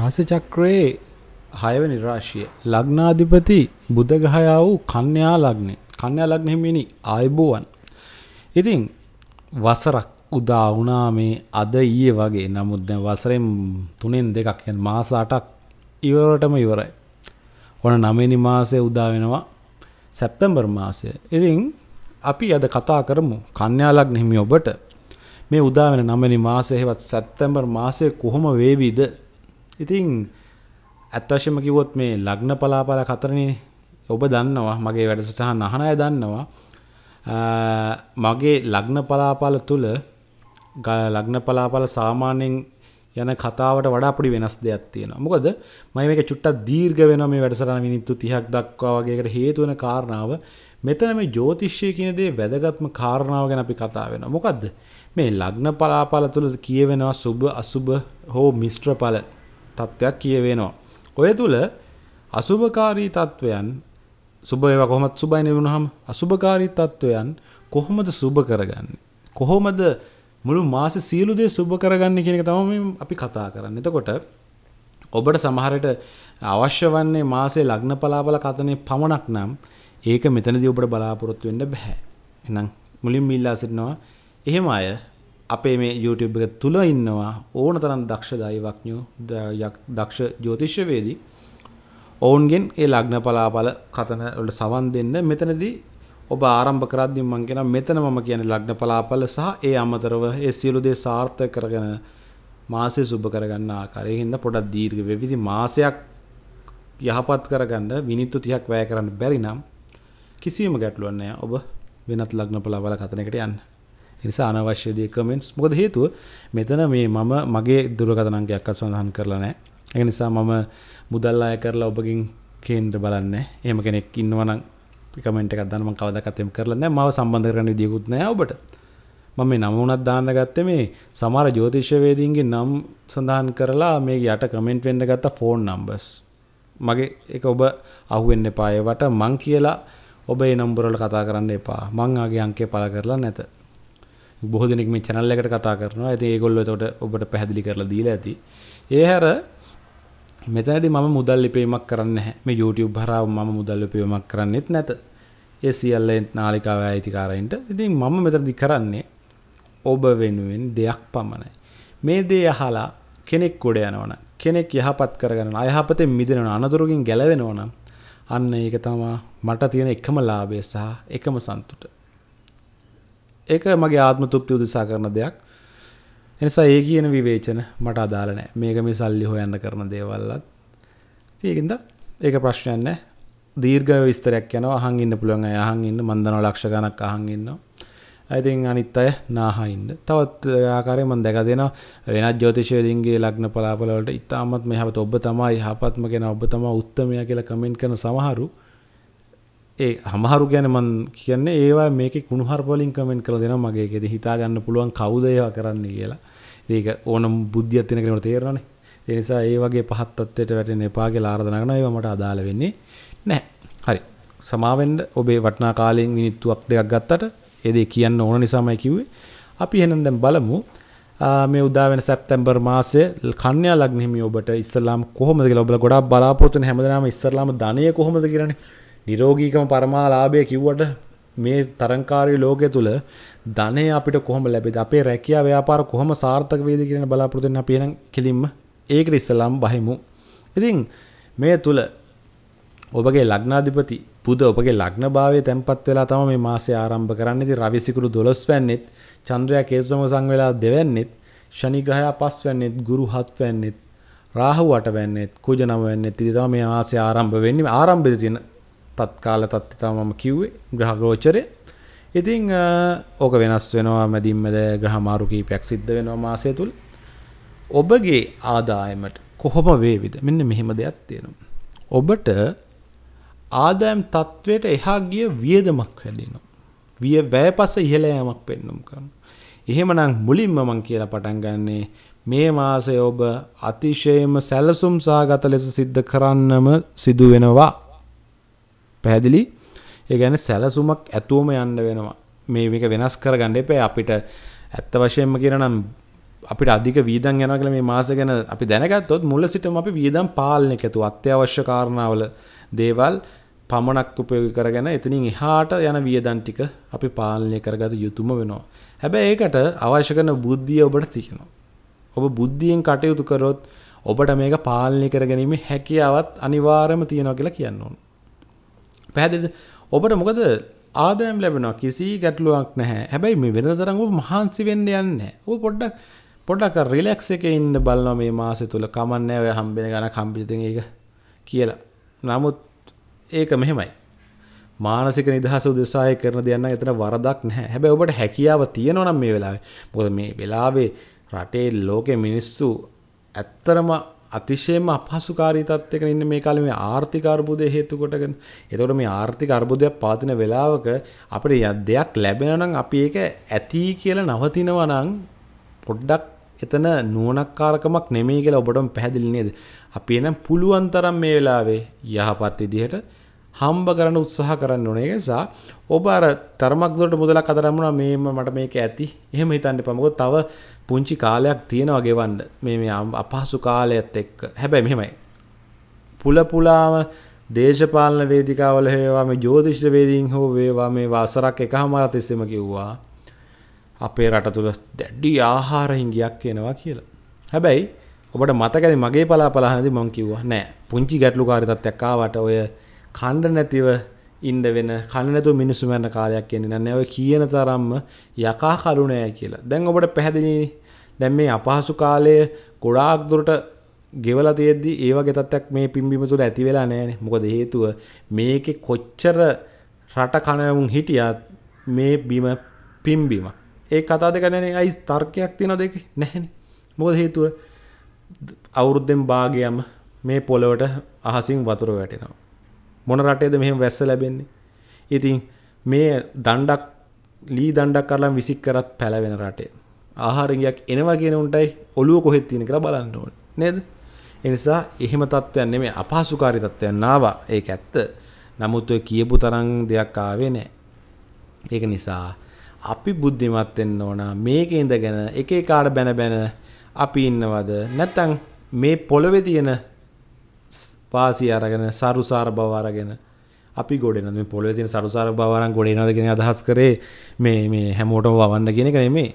රාසචක්‍රයේ හයවනි රාශිය ලග්නාධිපති බුදගහයා වූ කන්‍යා ලග්නේ කන්‍යා ලග්න හිමිනි ආයුබෝවන් ඉතින් වසරක් උදා වුණා මේ අද ඊයේ වගේ නමුත් දැන් වසරෙන් තුනෙන් දෙකක් කියන්නේ මාස 8ක් ඉවරටම ඉවරයි ඕන 9 මාසයේ උදා වෙනවා සැප්තැම්බර් මාසය ඉතින් අපි අද කතා කරමු කන්‍යා ලග්න හිමි ඔබට මේ උදා වෙන 9 මාසය හෙවත් සැප්තැම්බර් මාසයේ කොහොම වේවිද ඉතින් ඇත්ත වශයෙන්ම කිව්වොත් මේ ලග්න පලාපල කතරනේ ඔබ දන්නවා මගේ වැඩසටහන අහන අය දන්නවා මගේ ලග්න පලාපල තුල ලග්න පලාපල සාමාන්‍යයෙන් යන කතාවට වඩා පොඩි වෙනස් දෙයක් තියෙනවා. මොකද මම මේක චුට්ටක් දීර්ඝ වෙනවා මේ වැඩසටහන මිනිත්තු 30ක් දක්වා වගේකට හේතු වෙන කාරණාව. මෙතන මේ ජ්‍යොතිෂය කියන දේ වැදගත්ම කාරණාව ගැන අපි කතා වෙනවා. මොකද්ද? මේ ලග්න පලාපල තුල කියවෙනවා සුබ අසුබ හෝ මිශ්‍ර ඵල තත්ත්වයක් කියවෙනවා. ඔය තුල අසුභකාරී තත්වයන් සුබ ඒවා කොහොමද සුබයි නෙවුනහම අසුභකාරී තත්වයන් කොහොමද සුබ කරගන්නේ? කොහොමද මුළු මාසේ සියලු දේ සුබ කරගන්නේ කියන එක තමයි අපි කතා කරන්නේ. එතකොට ඔබට සමහරට අවශ්‍ය වන්නේ මාසේ ලග්න පලාබල කතනේ පමණක් නම් ඒක මෙතනදී ඔබට බලාපොරොත්තු වෙන්න බෑ. එහෙනම් මුලින්ම ඉල්ලා සිටිනවා එහෙම අය අපේ මේ YouTube එක තුළ ඉන්නවා ඕන තරම් දක්ෂ දෛවඥෝ දක්ෂ ජ්‍යොතිෂ්‍යවේදී ඔවුන්ගෙන් ඒ ලග්න පලාපල කතන වලට සවන් දෙන්න මෙතනදී ඔබ ආරම්භ කරද්දී මම කියන මෙතන මම කියන්නේ ලග්න පලාපල සහ ඒ අමතරව ඒ සියලු දේ සාර්ථක කරගෙන මාසය සුබ කරගන්න ආකාරය. ඒ හින්දා පොඩක් දීර්ඝ වෙවිදි මාසයක් යහපත් කරගන්න මිනිත්තු 30ක් වැය කරන්න බැරි නම් කිසියම් ගැටලුවක් නැහැ. ඔබ වෙනත් ලග්න පලාපල කතනකට යන්න. නිසා අනවශ්‍ය දේ කමෙන්ට්ස් මොකද හේතුව මෙතන මේ මම මගේ දුරකතනංගයක් අසඳහන් කරලා නැහැ. ඒ නිසා මම මුදල් අය කරලා ඔබගෙන් කේන්ද්‍ර බලන්නේ. එහෙම කෙනෙක් ඉන්නවා නම් කමෙන්ට් එකක් දාන්න මම කවදාකවත් එහෙම කරලා නැහැ. මාව සම්බන්ධ කරගන්න විදියකුත් නැහැ ඔබට. මම මේ නම වුණත් දාන්න ගත්තේ මේ සමහර ජ්‍යොතිෂවේදීන්ගේ නම් සඳහන් කරලා මේ යට කමෙන්ට් වෙන්න ගත්ත ෆෝන් නම්බර්ස්. මගේ එක ඔබ අහුවෙන්න එපා ඒවට මං කියලා ඔබ ඒ නම්බරවල කතා කරන්න එපා. මං ආගේ අංකය පළ කරලා නැත. බොහ දෙනෙක් මේ චැනල් එකට කතා කරනවා ඇති ඒගොල්ලෝ එතකොට ඔබට පැහැදිලි කරලා දීලා ඇති ඒ හැර මෙතනදි මම මුදල් ලිපීමක් කරන්න නැහැ මේ YouTube හරහා මම මුදල් ලිපීමක් කරන්නෙත් නැත ඒ සියල්ල නාලිකාව අයිතිකාරයින්ට ඉතින් මම මෙතනදි කරන්නේ ඔබ වෙනුවෙන් දෙයක් පමණයි මේ දේ අහලා කෙනෙක් ගොඩ යනවනම් කෙනෙක් යහපත් කරගන්න අයහපතෙන් මිදෙනවන අනතුරකින් ගැලවෙනවනම් අන්න ඒක තමා මට තියෙන එකම ලාභය සහ එකම සන්තුට ඒක මගේ ආත්ම තුප්ති උදෙසා කරන දෙයක් එනිසා ඒ කියන විවේචන මට අදාළ නෑ මේක මේ සල්ලි හොයන්න කරන දේවල්ලත් ඒකින්ද ඒක ප්‍රශ්නයන්න දීර්ගය විස්තරයක් යන අහන් ඉන්න පුළුවන් අයහන් ඉන්න මන්දන ලක්ෂ ගණක් අහන් ඉන්නවා ඇතින් අනිත් අය නාහයින්ද තවත් ආකාරය මන් දැක දෙෙන වෙනත් ජෝතිශයදන්ගේ ලක්න පලාපලට ඉතාමත් මෙහපත ඔබ තමයි හපත්ම කෙන ඔබ තම උත්තමය කියලා කමෙන්ට් කන සමහරු ඒ හමහරු ගැන මන් කියන්නේ ඒවා මේක කුණුහරපලින් කමෙන්ට් කර දෙන මගේ එකෙද හිතාගන්න පුළුවන් කවුද ඒවා කරන්න කියලා ඒක ඕනම් බුද්ධියක් තියෙන කෙනෙකුට තේරෙනවනේ ඒ නිසා ඒ වගේ පහත් තත්ත්වයට වැටෙන්න එපා කියලා ආරාධනා කරනවා ඒවා මට අදාළ වෙන්නේ නැහැ හරි සමාවෙන්න ඔබේ වටිනා කාලයෙන් මිනිත්තුවක් දෙකක් ගත්තට ඒ දේ කියන්න ඕන නිසාමයි කිව්වේ අපි එහෙනම් දැන් බලමු මේ උදා වෙන සැප්තැම්බර් මාසයේ කන්‍යා ලග්න හිමි ඔබට ඉස්සලාම් කොහොමද කියලා ඔබලා ගොඩාක් බලාපොරොත්තු වෙන හැමදාම ඉස්සලාම ධනය කොහොමද කියලානේ නිරෝගීකම පරමාලාභය කිව්වට මේ තරංකාරී ලෝකය තුළ ධනය අපිට කොහොම ලැබෙද අපේ රැකියා ව්‍යාපාර කොහොම සාර්ථක වේද කියන බලාපොරොත්තු වෙන අපි එහෙනම් කෙලින්ම ඒකට ඉස්සලම් බහිමු. ඉතින් මේ තුල ඔබගේ ලග්නාධිපති පුද ඔබගේ ලග්න භාවයේ තැන්පත් වෙලා තමයි මේ මාසය ආරම්භ කරන්නේ. ඉතින් රවි සිකුරු 12 වැන්නෙත්, චන්ද්‍රයා කේතු සමග සංවේලා දෙවැන්නෙත්, ශනි ග්‍රහයා 5 වැන්නෙත්, ගුරු 7 වැන්නෙත්, රාහු 8 වැන්නෙත්, කුජ 9 වැන්නෙත්. ඉතින් තමයි මේ මාසය ආරම්භ වෙන්නේ. ආරම්භයේදී තියෙන තත්කාල තත්තිතා මම කිව්වේ ග්‍රහගෝචරය ඉතිං ඕක වෙනස් වෙනවා මැදින්මද ග්‍රහමාරු කීපයක් සිද්ධ වෙනවා මාසය තුළ ඔබගේ ආදායමට කොහොම වේවිද මෙන්න මෙහෙම දෙයක් තියෙනවා. ඔබට ආදායම් තත්ත්වයට එහා ගිය වියදමක් වැඩිනවා. විය වැය පස ඉහළ යෑමක් පෙන්නුම් කරනවා. එහෙමනම් මුලින්ම මම කියලා පටන් ගන්නේ මේ මාසය ඔබ අතිශයම සැලසුම් සාගත ලෙස සිද්ධ කරන්නම සිදු වෙනවා. පැහැදිලි ඒ ගැන සැලසුමක් ඇතුවම යන්න වෙනවා මේ මේක වෙනස් කර ගන්න එපේ අපිට ඇත්ත වශයෙන්ම කියනනම් අපිට අධික වීදන් යනකල මේ මාස ගැන අපි දැනගත්තොත් මුල සිටම අපි වීදම් පාලනය එකතු අත්‍යවශ්‍ය කාරණාවල දේවල් පමණක් උපයෝග කරගෙන එතනින් එහාට යන වියදන් ටික අපි පාලනය කරගත යුතුම වෙනවා. හැබැයි ඒකට අවශ්‍ය කරන බුද්ධිය ඔබට තියෙනවා. ඔබ බුද්ධියෙන් කටයුතු කරොත් ඔබට මේක පාලනය කරගැනීමේ හැකියාවත් අනිවාර්යම තියෙනවා කියලා කියන්න ඕන. පැහැදිද ඔබට මොකද ආදයම් ලැබෙනවා කිසි ගැටලුවක් නැහැ හැබැයි මේ වෙන තරඟ මහන්සි වෙන්න යන්න ඔ පොඩ්ඩක් පොඩක් රිලෙක්ස් එක ඉන්න බලනවා මේ මාසය තුළ කමන්නේ ඔය හම්බෙන ගන කම්පිතෙන් ඒක කියලා නමුත් ඒක මෙහෙමයි මානසික නිදහස උදෙසාය කරන දෙයන්න එතන වරදක් නැහැ හැබැයි ඔබට හැකියාව තියෙනවා නම් මේ වෙලාවේ මොකද මේ වෙලාවේ රටේ ලෝකේ මිනිස්සු ඇත්තරම අතිශයම අපහසුකාරී තත්ත්වයක ඉන්න මේ කාලේ මේ ආර්ථික අර්බුදය හේතු කොටගෙන. ඒතකොට මේ ආර්ථික අර්බුදයක් පවතින වෙලාවක අපිට දෙයක් ලැබෙනවා නම් අපි ඒක ඇති කියලා නවතිනවා නම් පොඩ්ඩක් එතන නුවණක්කාරකමක් නෙමෙයි කියලා ඔබටම පැහැදිලි නේද? අපි එනම් පුළුවන් තරම් මේ වෙලාවේ යහපත් විදිහට හම්බ කරන්න උත්සාහ කරන්න ඕනේ නිසා ඔබ අර තරමක් දුරට මුදලක් අතරමුණා මේ මට මේක ඇති එහෙම හිතන්න එපා මොකද තව පුංචි කාලයක් තියෙනවා ගෙවන්න මේ මේ අපහසු කාලයත් එක්ක හැබැයි මෙහෙමයි පුල පුලාම දේශපාලන වේදිකාවල හේවා මේ ජ්‍යොතිෂ වේදීන් හෝ වේවා මේ වසරක් එකමාර තිස්සෙම කිව්වා අපේ රට තුල දැඩි ආහාර හිඟියක් එනවා කියලා හැබැයි ඔබට මතකද මගේ පලාපලහනදී මම කිව්වා නෑ පුංචි ගැටලුකාරී තත්ත්වයක් ආවට ඔය කණ්ඩ නැතිව ඉන්ඩ වෙන කණනතු මිනිස්සු මැන කාලයක් කියන්නේ නෑ ඔය කියන තරම්ම යකා කරුණය කියලා දැන් ඔබට පැහැදිලි දැන් මේ අපහසු කාලය ගොඩාක් දුරට ගෙවල තියෙද්දි ඒවා ගෙතත්තක් මේ පිම්බිම තුළ ඇති වෙලා නෑනේ මොකද හේතුව මේක කොච්චර රට කනවුන් හිටියත් මේ බිම පිම්බිම ඒ කතා දෙක නෑනේ අයි තර්කයක් තියෙන දෙක නැහැනේ මොකද හේතුව අවුරුද්දෙන් භාගයම මේ පොළොවට අහසින් වතුර වැටෙනවා මොන රටේද මෙහෙම වැස්ස ලැබෙන්නේ. ඉතින් මේ දණ්ඩක් ලී දණ්ඩක් කරලා විසික් කරත් පැලවෙන රටේ. ආහාරගයක් එනවා කියන උන්ටයි ඔළුව කොහෙත් තියෙන කියලා බලන්න ඕනේ. නේද? ඒ නිසා එහෙම තත්ත්වයක් නෙමෙයි අපහසුකාරී තත්ත්වයක් නාවා. ඒක ඇත්ත. නමුත් ඔය කියපු තරම් දෙයක් ආවේ නැහැ. ඒක නිසා අපි බුද්ධිමත් වෙන්න ඕන මේකේ ඉඳගෙන එක එකාට බැන බැන අපි ඉන්නවද නැත්නම් මේ පොළවේ තියෙන පාසි අරගෙන සරුසාර බව අරගෙන අපි ගොඩන මේ පොළොවේ තියෙන සරුසාර බවරන් ගොඩේනවද කියන අදහස් කරේ මේ මේ හැමෝටම වවන්න කියන එක නෙමේ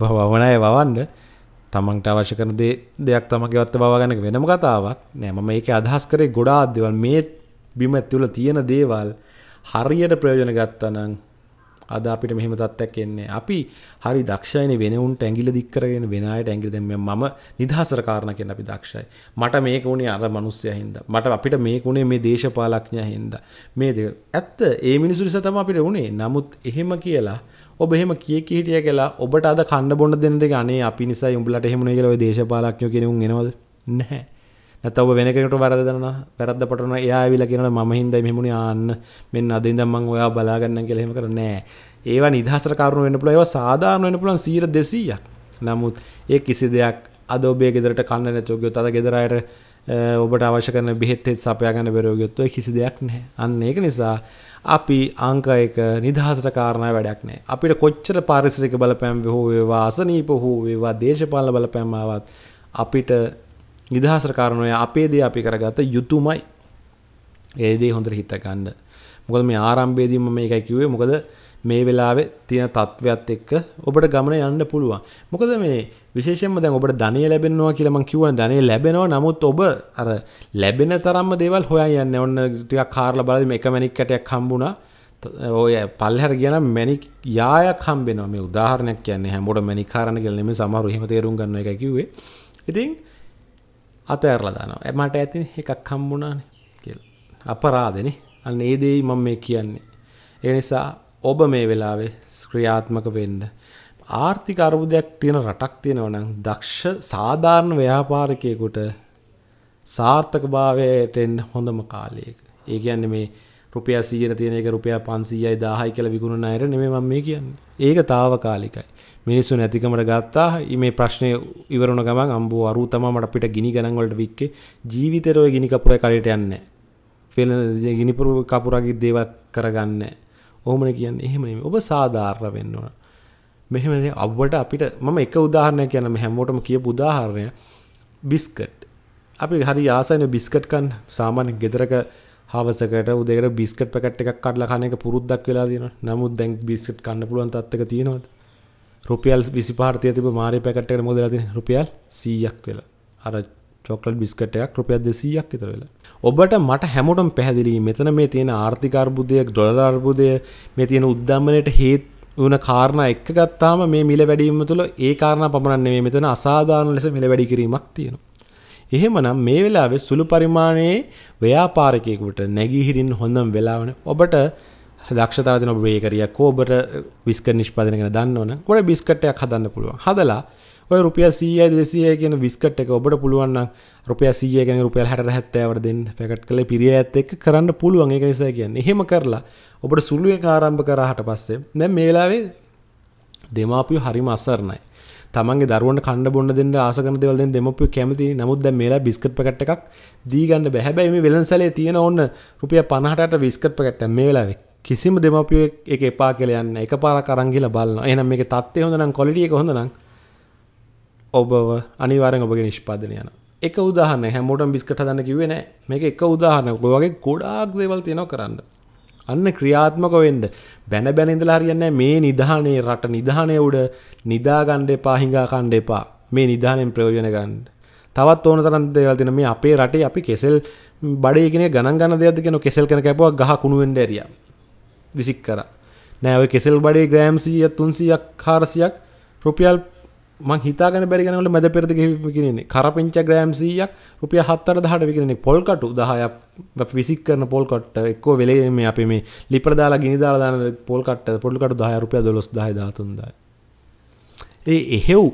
වවන අය වවන්න තමන්ට අවශ්‍ය කරන දේ දෙයක් තමගේ වත්ත බවගන්න වෙනම කතාවක් නෑ මම ඒක අදහස් කරේ ගොඩාක් දේවල් මේ බිම ඇතුළ තියෙන දේවල් හරියට ප්‍රයෝජන ගත්තනම් අද අපිට මෙහෙම තත්ත්වයක් එන්නේ. අපි හරි දක්ෂයිනේ වෙන උන්ට ඇඟිල්ල දික් කරගෙන වෙන අයට ඇඟිලි දැන් මම නිදහසර කාරණා කියන අපි දක්ෂයි. මට මේක උනේ අර මිනිස්සයා හින්දා. මට අපිට මේක උනේ මේ දේශපාලඥයා හින්දා. මේ දේ ඇත්ත ඒ මිනිස්සු නිසා තමයි අපිට උනේ. නමුත් එහෙම කියලා ඔබ එහෙම කිය කී හිටිය කියලා ඔබට අද කන්න බොන්න දෙන්න දෙක අනේ අපි නිසා උඹලට එහෙම නේ කියලා ওই දේශපාලඥයෝ කියන උන් එනවද? නැහැ. නැත ඔබ වෙනකට වරදන වැරද පටන යා විල කියෙනට ම හින්ද මෙමුණ යන්න මෙන්න අදඉදම්මං ඔයා බලාගන්න කෙහෙම කර නෑ ඒවා නිදහසර කරුණු වෙන පුළ ඒව සාධාරණ වෙන පුළන් සීර දෙසීයක් නමුත් ඒ කිසි දෙයක් අද ඔබේ ගෙදරට කන්න නැතෝගයෝ තද ගෙදරයට ඔබට අවශ්‍ය කරන බෙහෙත්තෙත් සපයාගන්න බැරෝගයොත්ව කිසි දෙයක් නැහැ අන්න ඒක නිසා අපි අංක එක නිදහසට කාරණා වැඩක් නෑ අපිට කොච්චර පාරිසරික බලපෑම් හෝ වේවා අසනීප හෝ වේවා දේශපාලන බලපෑම් ආවත් අපිට නිදහසර කාරණය අපේ දේ අපි කරගත යුතුමයි ඒදේ හොඳට හිතගන්න මොකද මේ ආරම්භේදීම මේ එකයි කිව්වේ මොකද මේ වෙලාවේ තියෙන තත්ත්වයක් එක්ක ඔබට ගමන යන්න පුළුවන්. මොකද මේ විශේෂයෙන්ම දැන් ඔබට ධනෙ ලැබෙනවා කියලා මම කියවන ධනෙ ලැබෙනවා නමුත් ඔබ අර ලැබෙන තරම්ම දේවල් හොයන් යන්නේ. ඔන්න ටිකක් කාර්ලා බලද්දි මේක මැනික් කැටයක් හම්බුණා. ඔය පල්හැර කියන මැනික් යායක් හම්බෙනවා. මේ උදාහරණයක් කියන්නේ හැමෝටම මැනික් කාරණ කියලා නෙමෙයි සමහරව එහෙම තේරුම් ගන්න එකයි කිව්වේ. ඉතින් අතඇරලදානවා ඇමට ඇති එකක් හම්බුණාන කිය අපරාදෙන අන්න ඒදෙයි මම මේ කියන්නේ ඒ නිසා ඔබ මේ වෙලාවේ ස්ක්‍රියාත්මක වෙන්න ආර්ථික අරබුදයක් තියෙන රටක් තියෙනවනම් දක්ෂ සාධාරණ ව්‍යාපාරිකයෙකුට සාර්ථකභාවයට එන්න හොඳම කාලයක ඒ කියන්නේ මේ රුපිය සීන තියෙන එක රුපිය පන්සීයයි දාහයි කියල විකුණන අයට නෙමේ මම මේ කියන්නේ ඒක තාව කාලිකයි මිනිස්සු නැතිකමට ගත්තා මේ ප්‍රශ්නය ඉවරුණ ගමන් අම්බෝ අරු තමමට අපිට ගිනි ගනන්වලට වික්කේ ජීවිතරව ගිනි කපුර කරයට යන්න පෙල ගිනිපුරු කපුරගේ දේවත් කරගන්න ඕහමන කියන්න එහෙම ඔබ සාධාර්ර වෙන්න ඕන මෙහෙම අවට අපිට මම එක උදාහරණය කියන හැමෝටම කිය උදාහරණය බිස්කට් අපි හරි ආසයින බිස්කට්කන් සාමාන්‍ය ගෙදරක හවසකට උදෙකට බිස්කට් පැකට් එකක් කඩලා කන එක පුරුද්දක් වෙලා තියෙනවා. නමුත් දැන් බිස්කට් කන්න පුළුවන් තත්ත්වක තියෙනවද? රුපියල් විසි පාර්තිය තිබ මාරි පැකට්ට මුදලති රුපියල් සීයක් වෙලා අර චොකලට බිස්කටයක් රුපියල් දෙසීයක් ඉතර වෙලා ඔබට මට හැමෝටම පැහැදිලි මෙතන මේ තියෙන ආර්ථිකාර්බුදයක් ඩොලර්බුදය මේ තියෙන උද්ධම්මනයට හේත් වන කාරණ එක් ගත්තාම මේ මිල වැඩීම තුළ ඒ කාරණ පමණන්නේ මෙතන අසාධාරණ ලෙස මිල වැඩි කිරීමක් තියෙනවා. එහෙමනම් මේ වෙලාවේ සුළු පරිමාණයේ ව්‍යාපාරිකයෙකුට නැගිහිරින් හොඳම් වෙලාවන ඔබට දක්ෂතාවන බ්‍රේකරිය කෝබට විස්ක නිෂ්පාදනගෙන දන්නවන කොට බිස්කටයක් හදන්න පුළුවන් හදලා ඔය රුපිය සීය දෙසිය කියන විස්කට් එක ඔබට පුළුවන් රුපිය සීය ගැන රුපියල් හැට හැත්තෑවට දෙන්න පැකට් කළ පිරිය ඇත් එක් කරන්න පුළුවන් එක නිසා කියන්න එහෙම කරලා ඔබට සුළුව කාරම්භ කරහට පස්සේ නැ මේලාවේ දෙමාපිය හරිම අසරණයි තමන්ගේ දරුවන්ට කණ්ඩ බොන්න දෙන්න ආසකන දෙවල් දෙන්න දෙමපිය කැමති නමුත් දැන් මේලා බිස්කට් පැකට් එකක් දී ගන්න බෑ හැබැයි මේ වෙළඳසැලේ තියෙන ඕන රුපියල් 50ට විස්කට් පැකට් මේ වෙලාවේ කිසිම දෙමපිය එක එපා කියල යන්න එක පාර කරංගිල බලන්න එනම් මේ තත්වය හොඳනම් කොලිටිය හොඳනම් ඔබව අනිවාරෙන් ඔබගේ නිෂ්පාදන යන එක උදාහන හැමෝටම් බිස්කට දන්න කිවෙන මේ එක උදාහන ගොවගේ ගොඩාක් දේවල් තියෙනව කරන්න අන්න ක්‍රියාත්මක වෙන්ඩ බැන බැනිඳලා හරියන්න මේ නිධානයේ රට නිධානය උඩ නිදාගණ්ඩ එපා හිඟා කණ්ඩ එපා මේ නිධානයෙන් ප්‍රයෝජන ගන්න තවත් ඕන තරන් දේවල් තින මේ අපේ රටේ අපි කෙසෙල් බඩයගෙන ගණන් ගන්න දෙයක් කියෙන කෙසල් කෙන කැපුවක් ගහ කුණුවෙන්ඩ ඇරියා විසික් කර නෑව කෙසල් බඩේ ග්‍රෑම්සිය තුන්සියක් හාරසියක් රුපියල් මං හිතාගන බැරිගනට මැද පෙරදි කිරන්නේ කරපෙන්ච ග්‍රෑම්සියක් රුපිය හත්තර දහට විකිරන්නේ පොල්කටු දහයක් විසික් කරන පොල්කට එක්කෝ වෙලේ මේ අපි මේ ලිපරදාලා ගිනිදාලාන පොල්කට පොල්කට දහ රුපිය දොස් දාහ දාතුන්දයි ඒ එහෙව්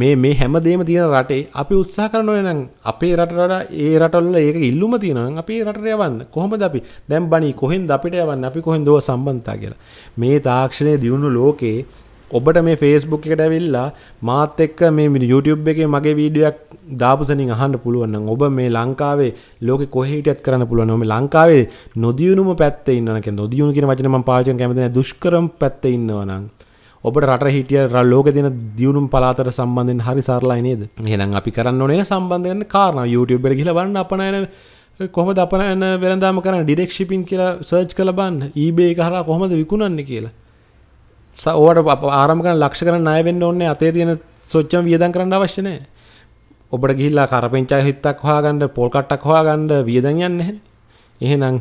මේ මේ හැමදේම තියෙන රටේ අපි උත්සාහ කරනවා නම් අපේ රට වඩා ඒ රටවල ඒක ඉල්ලුම තියෙනවා නම් අපේ රටට යවන්න කොහොමද අපි දැන් බණී කොහෙන්ද අපිට යවන්න අපි කොහෙන්ද ඔය සම්බන්ධතා කියලා මේ තාක්ෂණයේ දියුණු ලෝකේ ඔබට මේ ෆේස්බුක් එකට ඇවිල්ලා මාත් එක්ක මේ YouTube එකේ මගේ වීඩියක් දාපුසනින් අහන්න පුළුවන් නම් ඔබ මේ ලංකාවේ ලෝකෙ කොහේ හිටියත් කරන්න පුළුවන් ඔබ ලංකාවේ නොදියුණුම පැත්තේ ඉන්නවා නම් කියන්නේ නොදියුණු කියන වචනේ මම පාවිච්චි කරන්න කැමති නැහැ දුෂ්කරම් පැත්තේ ඉන්නවා නම් ඔබට රට හිටිය ලෝක තින දියුණුම් පලාතර සම්බන්ධෙන් හරි සරලා නේද හෙනම් අපි කරන්න ඕනේ සම්බන්ධයන කාරන YouTubeුබ කියල බන්න අපනයන කොහම දපනන වෙළදාම කරන ඩිරෙක්ෂිපින් කියලා සර්ච් කළ බන්න ඒබේ හර කොහොමද විකුණන්න කියලා සවට අප ආරමක ලක්ෂ කරන අයවෙන්න ඕන්නේ අතේ තියෙන සොච්චම වියදන් කරන්න අවශ්‍යනය ඔබට ගිල්ලා කරපෙන්චා හිත්තක් හවාගන්න පොල්කට්ටක් හවාගන්න වියදන් යන්න එහෙනම්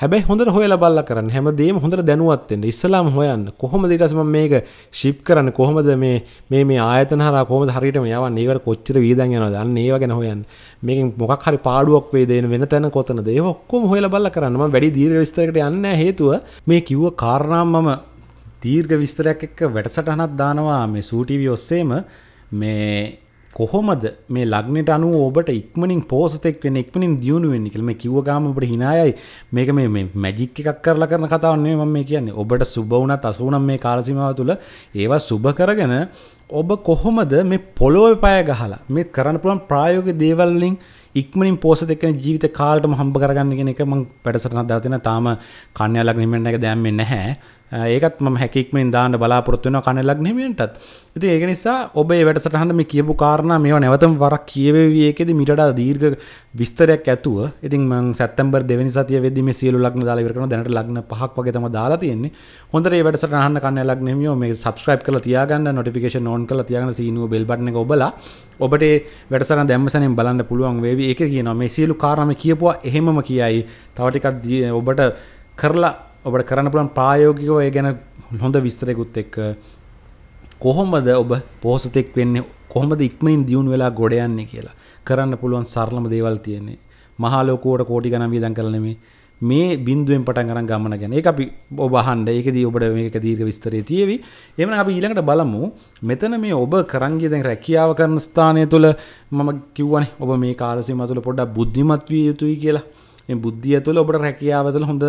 හැබැයි හොඳට හොයලා බලලා කරන්න හැමදේම හොඳට දැනුවත් වෙන්න ඉස්සලාම හොයන්න කොහොමද ඊට පස්සේ මම මේක ෂිප් කරන්නේ කොහොමද මේ මේ මේ ආයතන හරහා කොහොමද හරියටම යවන්නේ ඒවට කොච්චර වීදම් යනවද අන්න ඒව ගැන හොයන්න මේකෙන් මොකක් හරි පාඩුවක් වේද එන වෙන තැන කොතනද ඒව ඔක්කොම හොයලා බලලා කරන්න මම වැඩි දීර්ඝ විස්තරයකට යන්නේ නැහැ හේතුව මේ කිව්ව කාරණා මම දීර්ඝ විස්තරයක් එක්ක වැඩසටහනක් දානවා මේ සූටිවි ඔස්සේම මේ කොහොමද මේ ලග්නට අනුව ඔබට ඉක්මනින් පෝසතෙක් වෙන ඉක්මනින් දියුණු වෙන්නේ කියලා මේ කිව්ව ගාම ඔබට හිනායයි මේක මේ මේ මැජික් එකක් කරලා කරන කතාවක් නෙමෙයි මම මේ කියන්නේ ඔබට සුබ වුණත් අසු වුණත් මේ කාල සීමාව තුළ ඒවා සුබ කරගෙන ඔබ කොහොමද මේ පොළොවේ පය ගහලා මේ කරන්න පුළුවන් ප්‍රායෝගික දේවල් වලින් ඉක්මනින් පෝසතෙක් වෙන ජීවිත කාලෙටම හම්බ කරගන්න කියන එක මම පැටසටනක් දාලා තියෙනවා තාම කන්‍යා ලග්න හිමියන් එක දැම්මේ නැහැ ඒකත් ම හැකික්මින් දාන්න බලාපොරත්තුවන කනලක් නෙමෙන්ටත් ඉති ඒක නිසා ඔබේ වැටසටහන්ම කියපු කාරණ මේ නැවතම් වරක් කියවවියකෙද මිට දීර්ග විස්තරයක් ඇතුව ඉතින් සැතම්බර් දෙවනි සතිය වෙදදි මේ සියලු ලක්න දාලාවරන දැනට ලක්න පහක් වගේ තම දාලා තියෙන්නේ හොඳරේ වැටසටහන්න කන්න ලක් නෙමියෝ මේ සබස්ක්‍රයිප් කළ තියාගන්න නොටිකේෂ නෝන් කළ තියන සීනුව බෙල්බටන ඔබලා ඔබට වැඩසර දැම්මසනෙන් බලන්න පුළුවන් වේවි එක කියනවා මේ සියලු කාරම කියපුවා එහෙමම කියයි තවටිකක් ඔබට කරලා ඔබට කරන්න පුළන් ප්‍රායෝගිකව ඒ ගැන හොඳ විස්තරයකුත් එක්ක කොහොමද ඔබ පෝසතෙක් වෙන්නේ කොහොමද ඉක්මනින් දියුණු වෙලා ගොඩ යන්නේ කියලා කරන්න පුළුවන් සරලම දේවල් තියෙන්නේ මහා ලෝකෝට කෝටි ගණන් වියදම් කරලා නෙමෙයි මේ බින්දුවෙන් පටන් ගන්න ගමන ගැන ඒක අපි ඔබ අහන්න ඒකදී ඔබට මේක දීර්ඝ විස්තරය තියෙවි එහෙනම් අපි ඊළඟට බලමු මෙතන මේ ඔබ කරන් ගිය දැන් රැකියාව කරන ස්ථානය තුල මම කිව්වනේ ඔබ මේ කාල සීමාව තුල පොඩ්ඩක් බුද්ධිමත් විය යුතුයි කියලා මේ බුද්ධිය තුළ ඔබට රැකියාව තුළ හොඳ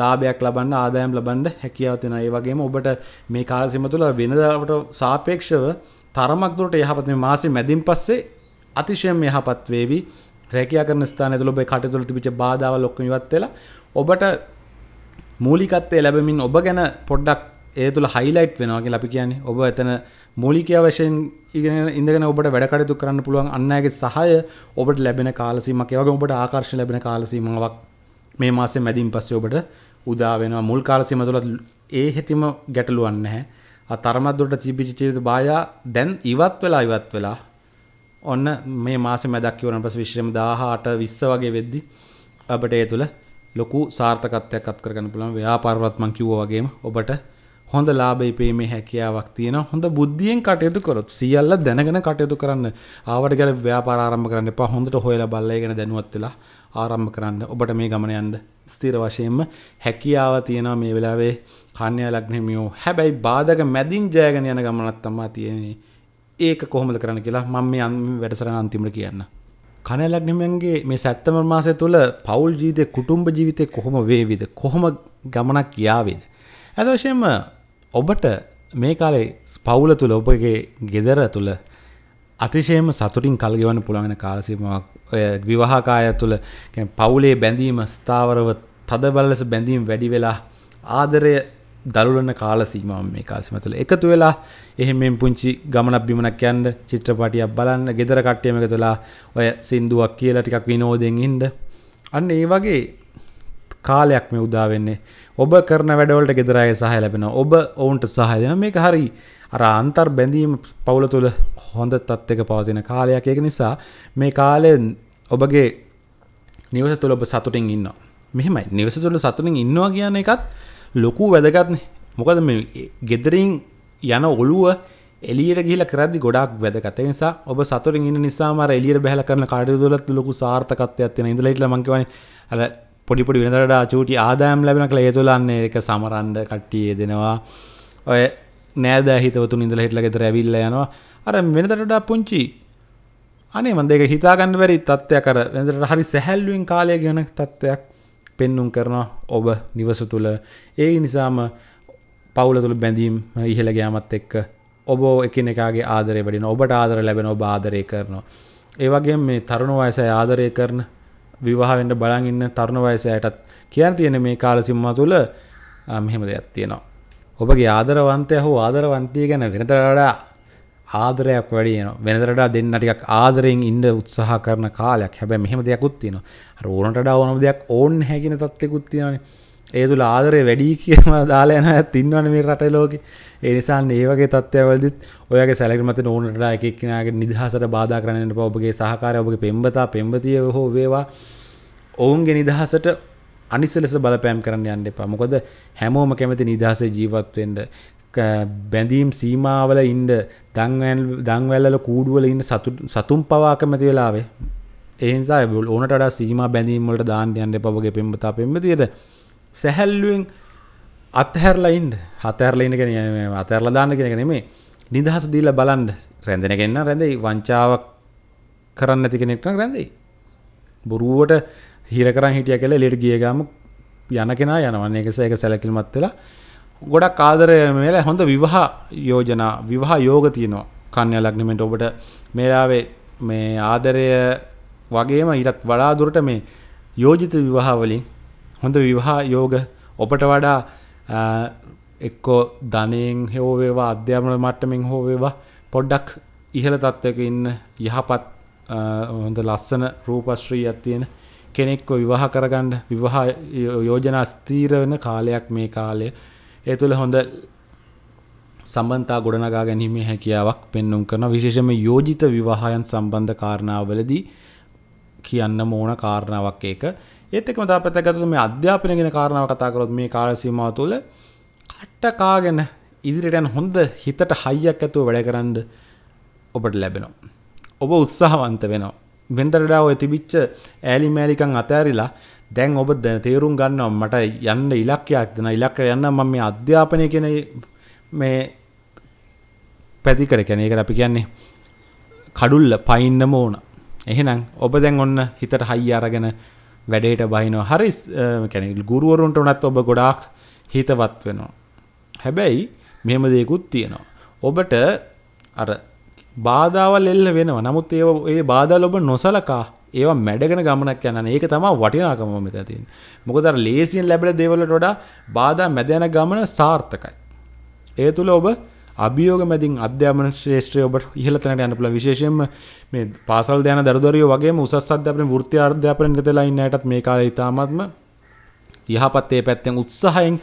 ලාභයක් ලබන්න ආදායම් ලබන්න හැකියාව තියෙනවා. ඒ වගේම ඔබට මේ කාල සීම තුළ වෙනදාට සාපේක්ෂව තරමක් දුරට යහපත් මේ මාසෙ මැදින් පස්සේ අතිශයම යහපත් වේවි. රැකියා කරන ස්ථානය තුළ ඔබේ කටයුතු වල තිබිච්ච බාධාවල් ඔක්කොම ඉවත් වෙලා ඔබට මූලිකත්වය ලැබමින් ඔබ ගැන පොඩ්ඩක් ඒ තුළ හයිලයිට් වෙනවාගේ ලපි කියන්නේ ඔබ ඇතන මූලිකය වශයෙන් ඉගෙන ඉඳගෙන ඔබට වැඩකටයුතු කරන්න පුළුවන් අන්නගේ සහය ඔබට ලැබෙන කාලසීමක් ඒවගේ ඔබට ආකර්ශ ලැබෙන කාලසීමාවක් මේ මාසේ මැදින් පස්සේ ඔබට උදා වෙනවා මුල් කාලසීම තුළත් ඒ හැටිම ගැටලුවක් නැහැ අතරමත්දොට ජීවිතයේ බායා දැන් ඉවත් වෙලා ඉවත් වෙලා ඔන්න මේ මාසේ මැදක් ඉවරන පස්සේ විශ්‍රම 18 20 වගේ වෙද්දි අපිට ඒ තුළ ලොකු සාර්ථකත්වයක් අත්කරගන්න පුළුවන් ව්‍යාපාරවත් මං කිව්වා වගේම ඔබට හොඳ ලාබයි පේමේ හැකියාවක් තියෙන හොඳ බුද්ධියෙන් කටයුතු කරොත් සියල්ල දැනගෙන කටයුතු කරන්න ආවට ගැල ව්‍යාපාරම්භ කරන්න එපා හොඳට හොයලා බල්ලය ගැන දැනුවත් වෙලා ආරම්භ කරන්න ඔබට මේ ගමන යන්න ස්ථිර වශයෙන්ම හැකියාව තියෙනවා මේ වෙලාවේ කන්‍යා ලග්නහිමියෝ හැබැයි බාධක මැදින් ජයගෙන යන ගමනක් තමයි තියෙන්නේ ඒක කොහොමද කරන්න කියලා මම මේ වැඩසටහන අන්තිමට කියන්න කනලක්නමයන්ගේ මේ සැත්තමර් මාසය තුළ පවුල් ජීවිතය කුටුම්ඹ ජීවිතය කොහොම වේවිද කොහොම ගමනක් යාවිද. ඇදවශයෙන්ම ඔබට මේ කාලේ ස්පවුල තුළ ඔබගේ ගෙදර තුළ අතිශයම සතුටින් කල්ගෙවන්න පුළුවන්ගෙන කාලසීමාවක් ඔය විවාහකාය තුළ පවුලේ බැඳීම ස්ථාවරව තද බලලෙස බැඳීම් වැඩි වෙලා ආදරය දළුලන කාලසීමාව මේ කාලසිම තුළ එකතු වෙලා එහෙම පුංචි ගමනක් බිමනක් යන්න චිත්‍රපටියක් බලන්න ගෙදර කට්ටියම එක තුලා ඔය සින්දුවක් කියලා ටිකක් විනෝදෙන් ඉන්ද අන්න ඒ වගේ කාලයක් මේ උදාවෙන්නේ ඔබ කරන වැඩවලට ගෙදරාය සහ ලැබෙන ඔබ ඔවුන්ට සහය දෙන මේ හරි අර අන්තර් බැඳීම පවුල තුළ හොඳ තත්ත්ක පවතින කාලයක් ඒක නිසා මේ කාලයෙන් ඔබගේ නිවස තුළ ඔබ සතුටින් ඉන්න මෙහෙමයි නිවස තුළ සතුටින් ඉන්නවා කියන එකත් ලොකු වැදගත්න මොකද මේ ගෙදරින් යන ඔළුව එලියට ගිල කරදි ගොඩක් වැදගත නිසා ඔබ සතුරින් ඉන්න නිසාම එලියට බැහල කරන කාඩ දුලත් ලොකු සාර්ථකත්වයක් තියෙන ඉඳලා ඉట్లా මං කියවනේ අර පොඩිපොඩි වෙනතරට චූටි ආදායම් ලැබෙන කළ ඒතුලන්නේ එක සමරන්ඩ කට්ටියේ දෙනවා ඔය නෑද හිතවතු ඉඳල හිටල ගෙත රැවිල්ල යනවා අර වෙනතරට පුංචි අනේ මන්දක හිතාගන්න වැරි තත්ත්වය කර වෙනට හරි සැහැල්ලුවෙන් කාලය ගැන තත්ත්වයක් පෙන්නුම් කරනවා ඔබ නිවස තුළ ඒ නිසාම පවුල තුළ බැඳීම් ඉහළ ගෑමත් එක්ක ඔබ එකනෙකාගේ ආදරය වැඩින ඔබට ආදර ලැබෙන ඔබ ආදරය කරනවා. ඒවගේ මේ තරුණ වයසය ආදරය කරන විවාහවෙන්න බලන් ඉන්න තරුණ වයස අයටත් කියන්න තියෙන මේ කාල සීමාව තුළ මෙහෙම දෙයක් තියෙනවා. ඔබගේ ආදරවන්තය හෝ ආදරවන්තිය ගැන වෙනතට වඩා ආදරයක් වැඩි වෙනවා. වෙනතට වඩා දෙන්න ටිකක් ආදරෙන් ඉන්න උත්සාහ කරන කාලයක්. හැබැයි මෙහෙම දෙයක් උත් තියෙනවා. අර ඕනට වඩා ඕනම දෙයක් ඕන් නැහැ කියන තත්ත්වෙකුත් තියෙනවානේ. ඒ තුළ ආදරය වැඩි කියම දාලා යන තින්වන මේ රට ලෝක ඒනිසා ඒවගේ තත්ත්වවලදත් ඔයගේ සැලකමත ඕනට එකක්නගේ නිදහසට බාධා කරන්නට ඔබගේ සහකාරය ඔබගේ පෙම්බතා පෙම්බතිය හෝ වේවා ඔවුන්ගේ නිදහසට අනිස්සලෙස බලපෑම් කරන්න යන්න එපා මොකොද හැමෝම කැමති නිදහසේ ජීවත්වෙන්ට බැඳීම් සීමාවල ඉන්ඩ දංවැල්ල කූඩුවල ඉන්න සතුම් පවාකමති වෙලාවේ ඒන්සා බල ඕනට සීම බැඳීමට දාන්යන්න පබගේ පෙම්බතා පෙම්බතියට සැහැල්ලුවෙන් අත්හැරලයින්ද හතැරලයින කෙන අතැරල දාන්න කෙනෙ නෙමේ නිදහස දීල බලන්ඩ රැඳෙනගෙන්න්න රැඳයි වංචාවක් කරන්න ඇති කෙනෙක්න රැඳයි. බොරුවට හිර කරන් හිටිය කළ ලෙට ගියගම යන කෙන යනවන්නේ එකස එක සැලකිල්මත්වෙලා ගොඩක් කාදරය මේල හොඳ විවාහ යෝජනා විවාහ යෝග තියනවා කන්‍ය ලක්නමෙන්ට ඔබට මේලාවේ මේ ආදරය වගේම ඉටත් වඩාදුරට මේ යෝජිත විවාහවලින් හොඳ විවාහ යෝග ඔබට වඩා එක්කෝ ධනයෙන් හෙෝවේවා අධ්‍යාපන මට්ටමින් හෝවේවා පොඩ්ඩක් ඉහළ තත්ත්වක ඉන්න යහපත් හොඳ ලස්සන රූපශ්‍රී ඇත්තියෙන කෙනෙක්ව විවාහ කරගන්න විවාහ යෝජනා ස්තීර වෙන කාලයක් මේ කාලය ඒ තුළ හොඳ සම්බන්තා ගොඩනගා ගැනීමේ හැකියාවක් පෙන්නුම් කරන විශේෂම යෝජිත විවාහයන් සම්බන්ධ කාරණාවලදී කියන්න මෝන කාරණාවක් ඒක ඒත් එකම තා පැත්තගත මේ අධ්‍යාපනය ගැන කාරණාව කතා කරොත් මේ කාල සීමාව තුළ කට්ට කාගෙන ඉදිරියට යන හොඳ හිතට හයියක් ඇතුව වැඩ කරන්න ඔබට ලැබෙනවා. ඔබ උත්සාහවන්ත වෙනවා. වෙන්තරඩා ඔය තිබිච්ච ඈලි මෑලිකන් අතෑරිලා දැන් ඔබ තේරුම් ගන්නවා මට යන්න ඉලක්කයක් දෙන ඉලක්කට යන්න මම මේ අධ්‍යාපනය කියන මේ පැතිකර කැන එකට අපි කියන්නේ කඩුල්ල පයින්නම ඕන එහෙනම් ඔබ දැන් ඔන්න හිතට හයියාරගෙන වැඩේට බහිනෝ හරි කැනෙල් ගුරුවරුන්ට වනත් ඔබ ගොඩාක් හිතවත් වෙනවා. හැබැයි මෙම දෙයකුත් තියෙනවා. ඔබට අර බාධාවල් එල්ල වෙනවා නමුත් ඒ ඒ බාධල් ඔබ නොසලකා ඒවා මැඩගෙන ගමනක් යන්න ඒක තම වටිනාකම මෙත තියෙන මොකදර ලේසියෙන් ලැබෙන දේවලට වඩා බාධා මැදයන ගමන සාර්ථකයි. ඒ තුළ ඔබ අභියෝග මැතින් අධ්‍යාපන ශ්‍රේෂ්ත්‍රය ඔබට ඉහළ තැනට යන්න පුළුවන් විශේෂයෙන්ම මේ පාසල් යන දරුදරියෝ වගේම උසස් අධ්‍යාපන වෘත්ති අධ්‍යාපන නිරතලා ඉන්න අයටත් මේ කාලේ ඉතාමත්ම යහපත් ඒ පැත්තෙන් උත්සාහයෙන්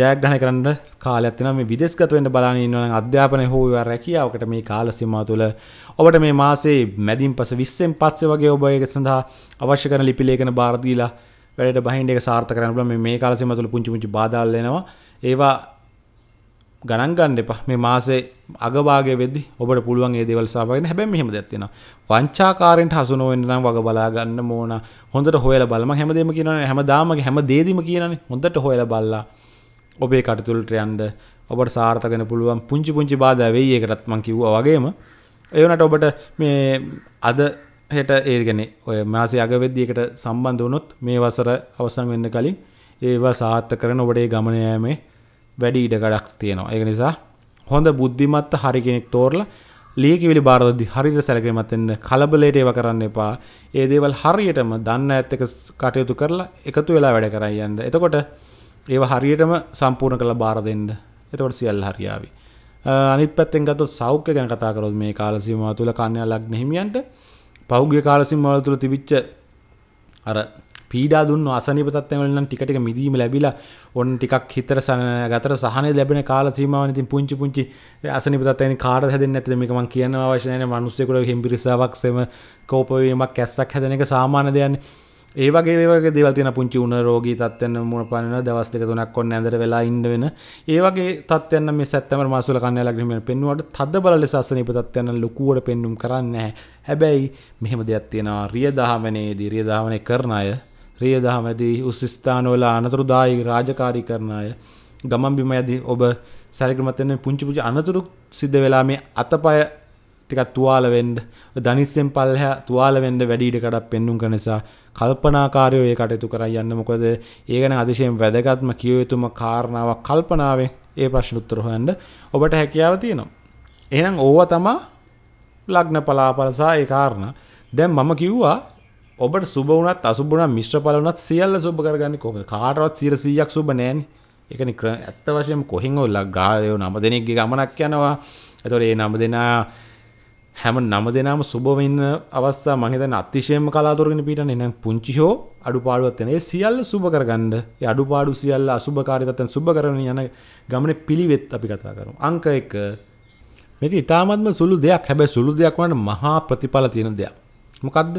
ජයග්‍රහණ කරන්න කාලයක් තියෙනවා මේ විදේශගත වෙන්න බලන ඉන්නවා නම් අධ්‍යාපනය හෝ ඒවා රැකියාවකට මේ කාල සීමාව තුළ ඔබට මේ මාසේ මැදින් පස්සේ 20න් පස්සේ වගේ ඔබ ඒක සඳහා අවශ්‍ය කරන ලිපි ලේඛන බාර දීලා වැඩට බහින්න එක සාර්ථක කරන්න පුළුවන් මේ මේ කාල සීමාව තුළ පුංචි පුංචි බාධාල් එනවා ඒවා ගණන්ගන්න එප මේ මාසේ අගවාගේ වෙදදි ඔබට පුළුවන් ඒ දෙවල්සාාවගෙන හැබැ මෙහෙම දෙත්තින වංචාකාරෙන්ට හසුනුවෙන්න්නම් වග බලාගන්න මෝන හොඳට හොයල බලම හැමදම කියන හැමදාමගේ හැම දේදීම කියනන හොඳට හොයල බල්ලා ඔබේ කටතුළට යන්ඩ ඔබට සාර්ථකන පුළුවන් පුංචි පුංචි බාධ වෙයි ඒකටත්මං කිව්ව වගේම එවනට ඔබට මේ අද හෙට ඒගෙන ඔය මාසේ අගවෙද්දියකට සම්බන්ධ වනොත් මේ වසර අවසන් වෙන්න කලින් ඒවා සාර්ථ කරන ඔබට ගමනයෑමේ වැඩි ඉඩකඩක් තියෙනවා ඒක නිසා හොඳ බුද්ධිමත්ත හරි කෙනෙක් තෝරලා ලියකිවිලි බාරදදි හරිද සැලකීමත් එන්න කලබලයට ඒව කරන්න එපා ඒ දේවල් හරියටම දන්න ඇත්තක කටයුතු කරලා එකතු වෙලා වැඩ කරයි යන්න එතකොට ඒව හරියටම සම්පූර්ණ කළ බාර දෙන්න එතකොට සියල් හරියාවි අනිත් පැත්තෙන් ගත සෞඛ්‍ය ගැන කතාකරොත් මේ කාලසීමාව තුළ කන්‍යා ලග්න හිමියන්ට පෞග්‍ය කාලසිම්මවල තුළ තිබිච්ච අර පීඩා දුන්න අසනීප තත්ත්වවල නම් ටික ටික මිදීම ලැබිලා ඔන්න ටිකක් හිතර ගතර සහනය ලැබෙන කාල සීමාවන් ඉතින් පුංචි පුංචි අසනීප තත්ත්වයන් කාටද හැදෙන්නේ නැතිද මේක මම කියන්න අවශ්‍ය නැහැ මිනිස්සුෙකුට හිම්බිරිසාවක් සෙම කෝප වීමක් කැස්සක් හැදෙන එක සාමාන්‍ය දෙයක් ඒ වගේ වගේ දේවල් තියෙන පුංචි උණ රෝගී තත්ත්වයන් මුණ පනින දවස් දෙක තුනක් ඔන්න ඇඳට වෙලා ඉන්න වෙන ඒ වගේ තත්ත්වයන් මේ සැප්තැම්බර් මාස වල කන්නේ ලග්නෙම පෙන්වුවාට තද බල ලෙස අසනීප තත්ත්වයන් ලොකුවට පෙන්눔 කරන්නේ නැහැ. හැබැයි මෙහෙම දෙයක් තියෙනවා රිය දහවනේදී රිය දහවනේ කරන අය රියදහම ඇදී උස් ස්ථානවල අනතුරුදායි රාජකාරී කරන අය ගමන් බිම ඇදී ඔබ සැලකිලිමත් වෙන්න පුංචි පුංචි අනතුරු සිද්ධ වෙලා මේ අතපය ටිකක් තුවාල වෙන්න ධනිස්සෙන් පල්ලෙහා තුවාල වෙන්න වැඩි ඉඩ කඩක් පෙන්눔 කරන නිසා කල්පනාකාරීව ඒ කටයුතු කරා යන්න මොකද ඒ ගැන අතිශයින් වැදගත්ම කිය යුතුම කාරණාවක් කල්පනාවෙන් ඒ ප්‍රශ්න උත්තර හොයන්න ඔබට හැකියාව තියෙනවා. එහෙනම් ඕවා තමයි ලග්න පලාපල සහ ඒ කාරණා. දැන් මම කිව්වා ඔබට සුබවනත් අසුබන මිශ්‍රපලනත් සියල්ල සුබ කරගන්න කොම කාටවත් සිරසීයක් සුබ නෑන් එක නික්‍ර ඇත්ත වශයෙන් කොහෙන් ඔල්ල ගායෝ නම දෙනෙක්ගේ ගමනක් යනවා ඇතොට ඒ නම දෙනා හැම නම දෙනාම සුබවෙන්න අවස්ථා මහිතන අතිශයම කලාතුරගෙන පිට එන පුංචි හෝ අඩුපාඩුවත්වන ඒ සියල්ල සුබ කරගන්න අඩුපාඩු සියල්ල අසුභකාරිතත්තන් සුබ කරන යන ගමන පිළිවෙත් අපි කතා කරු අංක එක මේක ඉතාමත්ම සුළු දෙයක් හැබැ සුළු දෙයක් වන්න මහා ප්‍රතිඵල තියෙන දෙයක් මොකක්ද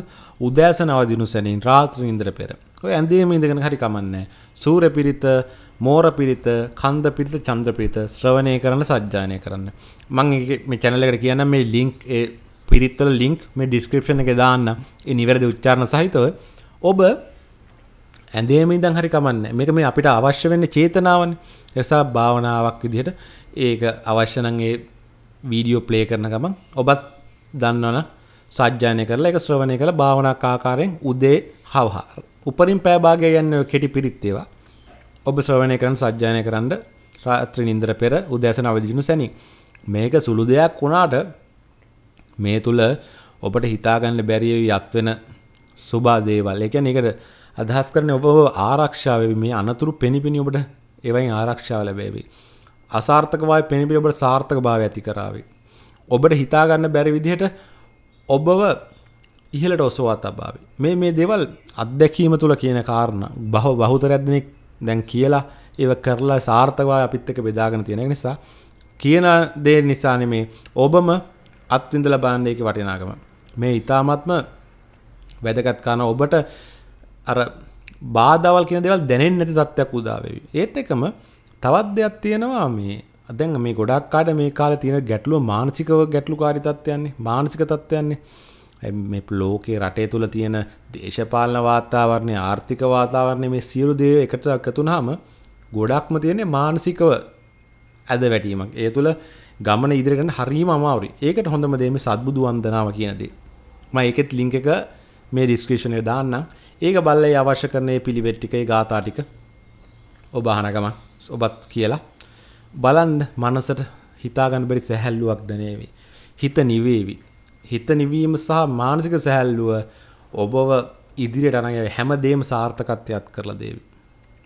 උදෑසන අවදිනු සැනින් රාත්‍රී ඉඳර පෙර. ඔය ඇඳීම ඉඳගෙන හරි කමන්නේ. සූර්ය පිරිත, මෝර පිරිත, කන්ද පිරිත, චන්ද්‍ර පිරිත ශ්‍රවණය කරන්න සජ්ජායනය කරන්න. මම මේ channel එකට කියන්නම් මේ link ඒ පිරිත්වල link මේ description එකේ දාන්න. ඒ නිවැරදි උච්චාරණ සහිතව ඔබ ඇඳේම ඉඳන් හරි කමන්නේ. මේක මේ අපිට අවශ්‍ය වෙන්නේ චේතනාවනේ. ඒ නිසා භාවනාවක් විදිහට ඒක අවශ්‍ය නම් ඒ වීඩියෝ ප්ලේ කරන ගමන් ඔබත් දන්නවනේ සජ්ජානය කරලා එක ශ්‍රවණය කරලා භාවනාක් ආකාරයෙන් උදේ හවහා උපරිම පෑ භාගය යන්නේ කෙටි පිරිත් ඒවා ඔබ ශ්‍රවණය කරන් සජ්ජානය කරන්න රාත්‍රී නින්දර පෙර උදෑසන අවදිිනු සැනින් මේක සුළු දෙයක් වුණාට මේ තුල ඔබට හිතාගන්න බැරිය යත් වෙන සුභා දේවල්. ඒ කියන්නේ ඒකට අදහස් කරන්නේ ඔබව ආරක්ෂා වෙවි මේ අනතුරු පෙනිපෙනී ඔබට ඒවයින් ආරක්ෂාව ලැබෙවි. අසාර්ථකභාවය පෙනිපෙනී ඔබට සාර්ථකභාවය ඇති කරાવી. ඔබට හිතාගන්න බැරි විදිහට ඔබව ඉහලට ඔසවා තබාවේ මේ මේ දෙවල් අත්දැකීම තුළ කියන කාරණ බහ බහුතරයක් දෙනෙක් දැන් කියලා ඒව කරලා සාර්ථකව අපිත් එක්ක බෙදාගෙන තියෙන නිසා කියන දේ නිසා නෙමේ ඔබම අත්විඳලා බලන්න ඒකේ වටිනාකම මේ ඊ타මාත්ම වැදගත් කරන ඔබට අර බාධාවල් කියන දේවල් දැනෙන්නේ නැති තත්ත්වයක් උදා වෙවි ඒත් එකම තවත් දෙයක් තියෙනවා මේ දැන් මේ ගොඩක් කාට මේ කාලේ තියෙන ගැටලුව මානසිකව ගැටලුකාරී තත්ත්වයන්නේ මානසික තත්ත්වයන්නේ මේ ලෝකේ රටේ තුල තියෙන දේශපාලන වාතාවරණය ආර්ථික වාතාවරණය මේ සියලු දේ එකට එකතුනහම ගොඩක්ම තියෙන්නේ මානසිකව ඇද වැටීමක්. ඒ තුල ගමන ඉදිරියට යන්න හරිම අමාරුයි. ඒකට හොඳම දේ මේ සත්බුදු වන්දනාව කියන දේ. මම ඒකෙත් link එක මේ description එකේ දාන්නම්. ඒක බලලා අවශ්‍ය කරන මේ පිළිවෙත් ටිකේ ගාථා ටික ඔබ අහන ගමන් ඔබත් කියලා බලන්ඩ මනසට හිතාගන්න බැරි සැහැල්ලුවක් දනේවි. හිත නිවේවි. හිත නිවීම සහ මානසික සැහැල්ලුව ඔබව ඉදිරියට අනග හැම දේම සාර්ථකත්වයක් කරලා දේවි.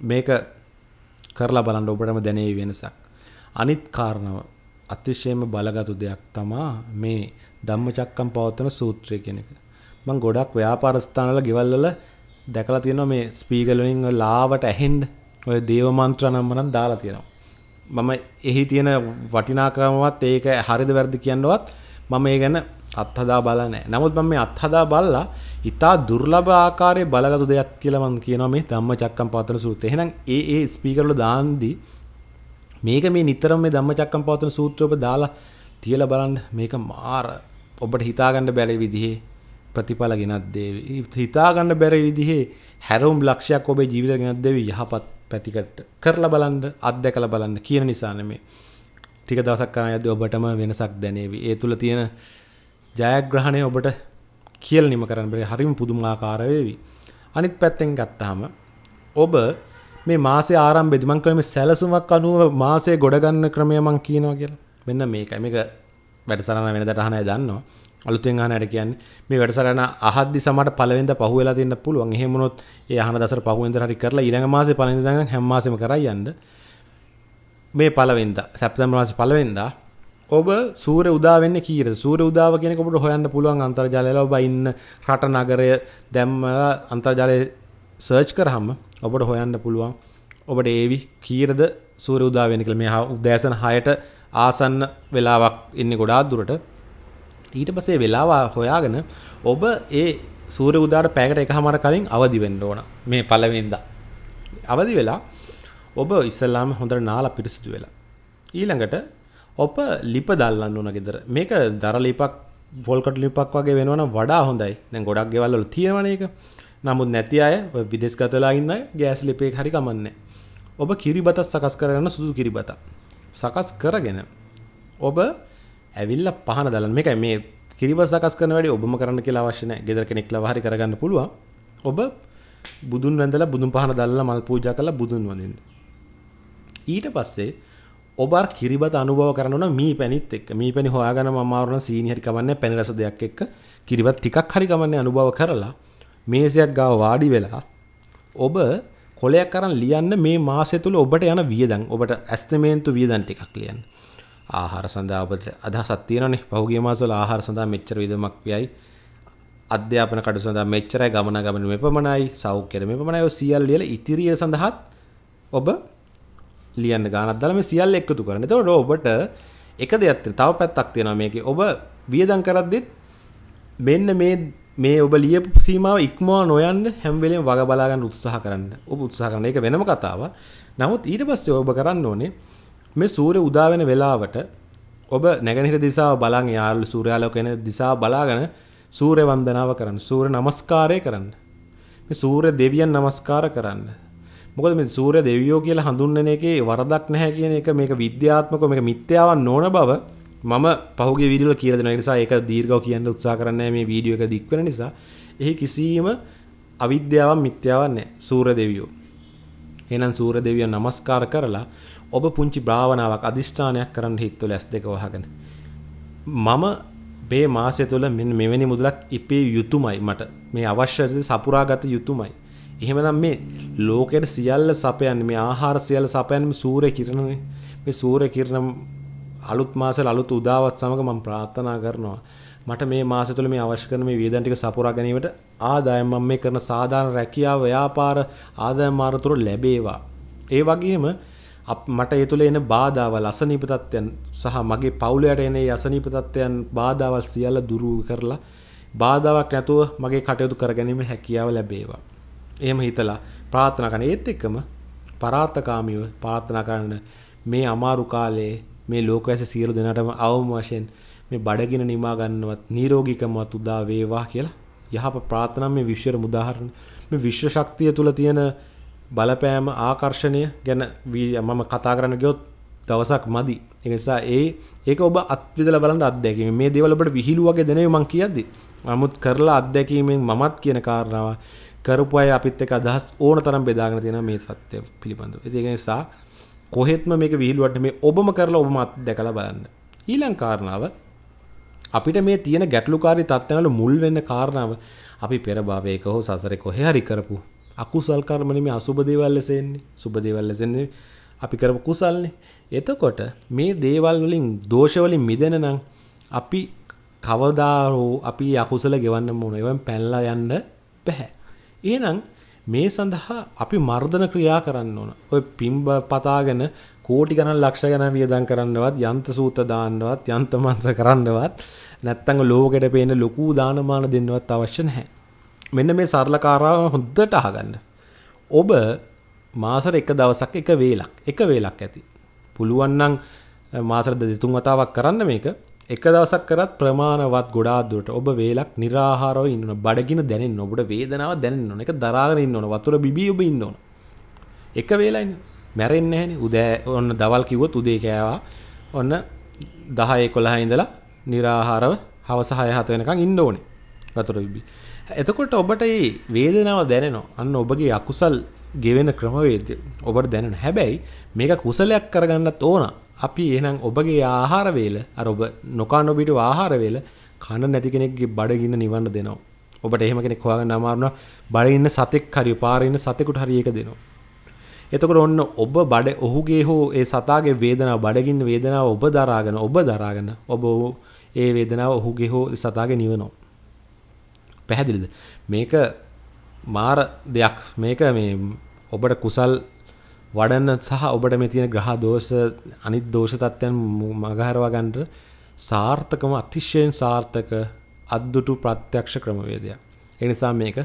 මේක කරලා බලන්න ඔබටම දැනේ වෙනසක්. අනිත් කාරණව අතිශයම බලගතු දෙයක් තමා මේ ධම්මචක්කම් පවත්තන සූත්‍රය කෙනෙක. මං ගොඩක් ව්‍යාපාරස්ථානල ගෙවල්වල දැකලා තියෙනවා මේ ස්පීකර් වලින් ලාවට ඇහෙන්න ඔය දේව මන්ත්‍ර නම් මනම් දාලා තියෙනවා. මම එහි තියෙන වටිනාකමවත් ඒක හරිද වැරදි කියන්නවත් මම ඒ ගැන අත්හදා බල නෑ නමුත් මම මේ අත්හදා බල්ලා ඉතා දුර්ලභ ආකාරය බලගතු දෙයක් කියලමන් කියනවා මේ දම්ම චක්කම් පාතන සූත්‍රය එහෙනම් ඒ ඒ ස්පීකරල දාන්දී මේක මේ නිතරම මේ දම්ම චක්කම් පාතන සූත්‍රෝප දාලා තියලා බලන්න මේක මාර ඔබට හිතාගන්න බැරි විදිහේ ප්‍රතිඵල ගෙනත් දේවි හිතාගන්න බැරි විදිහේ හැරුම් ලක්ෂයක් ඔබේ ජීවිත ගෙනත් දෙවි යහපත් පැතිකට කරලා බලන්න අත්දැකලා බලන්න කියන නිසා නෙමේ ටික දවසක් කරන යද්දී ඔබටම වෙනසක් දැනේවි ඒ තුල තියෙන ජයග්‍රහණය ඔබට කියලා නිම කරන්න බැරි හරිම පුදුමාකාර වේවි අනිත් පැත්තෙන් ගත්තාම ඔබ මේ මාසේ ආරම්භෙදි මං කියන්නේ සැලසුමක් අනුව මාසේ ගොඩ ගන්න ක්‍රමය මං කියනවා කියලා. මෙන්න මේකයි. මේක වැඩසටහන වෙනදට අහනයි දන්නවා. අලුතෙන් අහනට කියන්නේ මේ වැඩසටහන අහද්දි සමහරට පළවෙනිද පහු වෙලා දෙන්න පුළුවන්. එහෙම වුණොත් ඒ අහන දසර පහුවෙන්ද හරි කරලා ඊළඟ මාසේ පළවෙනිද නම් හැම මාසෙම කරා යන්න. මේ පළවෙනිද සැප්තැම්බර් මාසේ පළවෙනිද ඔබ සූර්ය උදා වෙන්නේ කීයද? සූර්ය උදාව කියන්නේ ඔබට හොයන්න පුළුවන් අන්තර්ජාලයල ඔබ ඉන්න රට නගරය දැම්මලා අන්තර්ජාලයේ සර්ච් කරාම ඔබට හොයන්න පුළුවන්. ඔබට ඒවි කීයද සූර්ය උදා වෙන්නේ කියලා. මේ උදෑසන 6ට ආසන්න වෙලාවක් ඉන්නේ ගොඩාක් දුරට. ඊට පසේ වෙලාවා හොයාගෙන ඔබ ඒ සූර උදාර පෑකට එක හමර කලින් අවදි වෙන්න ඕන මේ පලවෙන්ද අවදි වෙලා ඔබ ඉස්සල්ලාම හොඳ නාලා පිරිසිදු වෙලා ඊළඟට ඔප ලිප දල්ලන්න ඕන ගෙදර මේක දරලිපක් ොල්කට ලිපක් වගේ වෙනවන වඩා හොඳයි දැ ගොඩක් ගෙවල්ල තියෙනවන එක නමුත් නැති අය විදෙස් කතලා ඉන්න ගෑස් ලිපේ හරි කමන්නේ ඔබ කිරිබතත් සකස් කරන්න සුදු කිරිබත සකස් කරගෙන ඔබ ඇවිල්ල පහන දලන් මේකයි මේ කිරිබ සකස් කරන වැඩි ඔබම කරන්න කියලා අවශ්‍යන ගෙදර කෙනෙක් ලවාහරි කරගන්න පුළුවන් ඔබ බුදුන් වැඳලා බුදුන් පහන දැල්ලා මල් පූජා කරලා බුදුන් වඳින්න. ඊට පස්සේ ඔබ අර කිරිබත අනුභව කරනවා මී පැණිත් එක්ක. මී පැණි හොයාගෙන මම ආවරන සීනි හරි කවන්නේ පැණි රස දෙයක් එක්ක කිරිබත් ටිකක් හරි කවන්නේ අනුභව කරලා මේසයක් ගාව වාඩි වෙලා ඔබ කොලයක් අරන් ලියන්න මේ මාසය තුල ඔබට යන වියදම් ඔබට ඇස්තමේන්තු වියදම් ටිකක් ලියන්න. ආහාර සඳහා ඔබට අදහසක් තියෙනවනේ පහුගිය මාසවල ආහාර සඳහා මෙච්චර විදමක් වෙයි අධ්‍යාපන කටයුතු සඳහා මෙච්චරයි ගමන ගමන මෙපමණයි සෞඛ්‍යද මෙපමණයි ඔය සියල්ල ලියලා ඉතිරිය සඳහාත් ඔබ ලියන්න ගානක් දාලා මේ සියල්ල එකතු කරන්න. එතකොට ඔබට එක දෙයක් තව පැත්තක් තියෙනවා මේකේ. ඔබ වියදම් කරද්දිත් මෙන්න මේ මේ ඔබ ලියපු සීමාව ඉක්මවා නොයන්න හැම වෙලෙම වග බලා ගන්න උත්සාහ කරන්න. ඔබ උත්සාහ කරන එක වෙනම කතාවක්. නමුත් ඊට පස්සේ ඔබ කරන්න ඕනේ මේ සූරය උදාවෙන වෙලාවට ඔබ නැගනිට දිසාාව බලන් යාල් සූරයාලෝ කෙන දිසා බලාගන සූරය වන්දනාව කරන්න සූර නමස්කාරය කරන්න මේ සූරය දෙවියන් නමස්කාර කරන්න මොකද මේ සූරය දෙවියෝ කියලා හඳුන්වන එකේ වරදක් නැහැ කියන එක මේක විද්‍යාත්මක මේක මිත්‍යාවක් නොවන බව මම පහුගේ විඩියෝ කියලා දෙන නිසා ඒක දීර්ඝව කියන්න උත්සාහ කරන්නේ මේ වීඩියෝ එක දික් වෙන නිසා එහි කිසියම් අවිද්‍යාවක් මිත්‍යාවක් නැහැ සූර දෙවියෝ එහෙනම් සූර දෙවියන් নমස්කාර කරලා ඔබ පුංචි භාවනාවක් අධිෂ්ඨානයක් කරන්න හිත්තු ලැස් දෙක වහගෙන මම මේ මාසය තුළ මෙන්න මෙවැනි මුදලක් ඉපේ යුතුමයි මට මේ අවශ්‍ය සපුරාගත යුතුමයි එහෙමනම් මේ ලෝකයට සියල්ල සපයන්නේ මේ ආහාර සියල්ල සපයන්නේ සූර්ය කිරණනේ මේ සූර්ය කිරණ අලුත් මාසෙ අලුත් උදාවත් සමග මම ප්‍රාර්ථනා කරනවා මට මේ මාසය තුළ මේ අවශ්‍ය කරන මේ වියදම් ටික සපුරා ගැනීමට ආදායම් මම මේ කරන සාධාරණ රැකියාව ව්‍යාපාර ආදායම් මාර්ග තුර ලැබේවා ඒ වගේම මට ඒ තුළ එන බාධාවල් අසනීපතත්වයන් සහ මගේ පවුලයට එන යසනීපතත්වයන් බාධාවල් සියල්ල දුරු කරලා බාධාවක් නැතුව මගේ කටයුතු කරගැනීම හැකියාව ලැබේවා. එහෙම හිතලා ප්‍රාර්ථනා කරන ඒත් එක්කම පරාර්ථකාමීව ප්‍රාර්ථනා කරන මේ අමාරු කාලයේ මේ ලෝකවැස සියලු දෙනාටම අවම වශයෙන් මේ බඩගින නිමා ගන්නවත් නිරෝගීකමවත් උදා වේවා කියලා යහප ප්‍රාර්ථනා මේ විශ්වර උදාහරණ මේ විශ්ව ශක්තිය තුල තියෙන බලපෑම ආකර්ෂණය ගැන මම කතා කරන්න ගියොත් දවසක් මදි එකසා ඒ ඒක ඔබ අත්විදල බලන්න අත්දැකීම මේ දේවලට විහිළුවගේ දෙනය මං කියද්දි අමුත් කරලා අත්දැකීමෙන් මමත් කියන කාරණාව කරපු අය අපිත් එක අදහස් ඕන තරම් බෙදාගෙන තියෙන මේ සත්‍ය පිළිබඳව ඒක නිසා කොහෙත්ම මේක විහිළුවට මේ ඔබම කරලා ඔබම අත් දැකලා බලන්න ඊළඟ කාරණාව අපිට මේ තියෙන ගැටලුකාරී තත්ත්වවල මුල් වෙන්න කාරණාව අපි පෙර භවයක හෝ සසරේ කොහේ හරි කරපු අකුසල් කර්මනේ මේ අසුබ දේවල් ලෙස එන්නේ. සුබ දේවල් ලෙස එන්නේ අපි කරපු කුසල්නේ. එතකොට මේ දේවල් වලින් දෝෂ වලින් මිදෙන නම් අපි කවදාරෝ අපි අකුසල ගෙවන්න ඕන. ඒවෙන් පැනලා යන්න බෑ. එහෙනම් මේ සඳහා අපි මර්ධන ක්‍රියා කරන්න ඕන. ඔය පිම්බ පතාගෙන කෝටි ගණන් ලක්ෂ ගණන් වියදම් කරන්නවත් යන්ත සූත දාන්නවත් යන්ත මන්ත්‍ර කරන්නවත් නැත්තම් ලෝකෙට පේන ලොකු දානමාන දෙන්නවත් අවශ්‍ය නැහැ. මෙන්න මේ සරලකාරාව හොද්දට අහගන්න. ඔබ මාසර එක දවසක් එක වේලක් එක වේලක් ඇති. පුළුවන් නම් මාසර දෙතුන් වතාවක් කරන්න මේක. එක දවසක් කරත් ප්‍රමාණවත් ගොඩාක් දුරට ඔබ වේලක් निराහාරව ඉන්න බඩගින දැනෙන්න ඔබට වේදනාව දැනෙන්න ඕන. ඒක දරාගෙන ඉන්න ඕන. වතුර බිබී ඔබ ඉන්න ඕන. එක වේලයි මැරෙන්නේ නැහනේ. උදෑ ඔන්න දවල් කිව්වොත් උදේ කෑවා. ඔන්න 10 11 ඉඳලා निराහාරව හවස 6 7 වෙනකන් ඉන්න ඕනේ. වතුර බිබී. එතකොට ඔබට ඒ වේදනාව දැනෙනවා අන්න ඔබගේ අකුසල් ගෙවෙන ක්‍රමවේද ඔබට දැනෙන හැබැයි මේක කුසලයක් කරගන්නත් ඕන අපි එහෙනම් ඔබගේ ආහාරවේල අර ඔබ නොකා නොබිට ආහාරවේල කන නැති කෙනෙක්ගේ බඩගින්න නිවන්න දෙනවා ඔබට එහෙම කෙනෙක් හොයාගන්න අමාරුන බඩඉන්න සතෙක් හරි පාරඉන්න සතෙකුට හරි ඒක දෙනවා එතකොට ඔන්න ඔබ බඩ ඔහුගේ හෝ ඒ සතාගේ වේදනාව බඩගින්න වේදනාව ඔබ දරාගෙන ඔබ දරාගෙන ඔබ ඒ වේදනාව ඔහුගේ හෝ සතාගේ නිවනවා පැහැදිලිද මේක මාර දෙයක් මේක මේ ඔබට කුසල් වඩන්න සහ ඔබට මේ තියෙන ග්‍රහ දෝෂ අනිත් දෝෂ තත්ත්වයන් මගහරවා ගන්නට සාර්ථකම අතිශයෙන් සාර්ථක අද්දුටු ප්‍රත්‍යක්ෂ ක්‍රමවේදයක්. ඒ නිසා මේක